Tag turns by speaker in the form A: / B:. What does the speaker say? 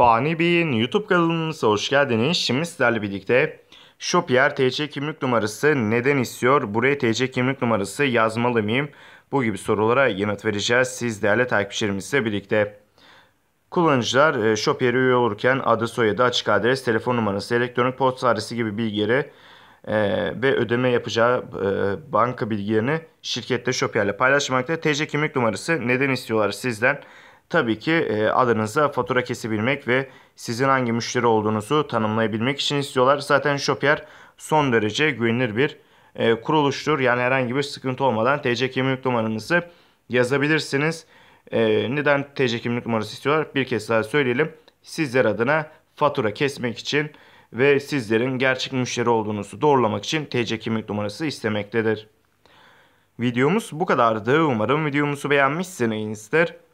A: Fani Bey'in YouTube kanalımıza hoş geldiniz. Şimdi sizlerle birlikte Shopier TC kimlik numarası neden istiyor? Buraya TC kimlik numarası yazmalı mıyım? Bu gibi sorulara yanıt vereceğiz. Siz değerli takipçilerimizle birlikte. Kullanıcılar e, Shopier'e üye olurken adı, soyadı, açık adres, telefon numarası, elektronik posta adresi gibi bilgileri e, ve ödeme yapacağı e, banka bilgilerini şirkette Shopier'le paylaşmakta. TC kimlik numarası neden istiyorlar sizden? tabii ki e, adınıza fatura kesebilmek ve sizin hangi müşteri olduğunuzu tanımlayabilmek için istiyorlar. Zaten Shopier son derece güvenilir bir e, kuruluştur. Yani herhangi bir sıkıntı olmadan TC kimlik numaranızı yazabilirsiniz. E, neden TC kimlik numarası istiyorlar? Bir kez daha söyleyelim. Sizler adına fatura kesmek için ve sizlerin gerçek müşteri olduğunuzu doğrulamak için TC kimlik numarası istemektedir. Videomuz bu kadardı. Umarım videomuzu beğenmişsinizdir.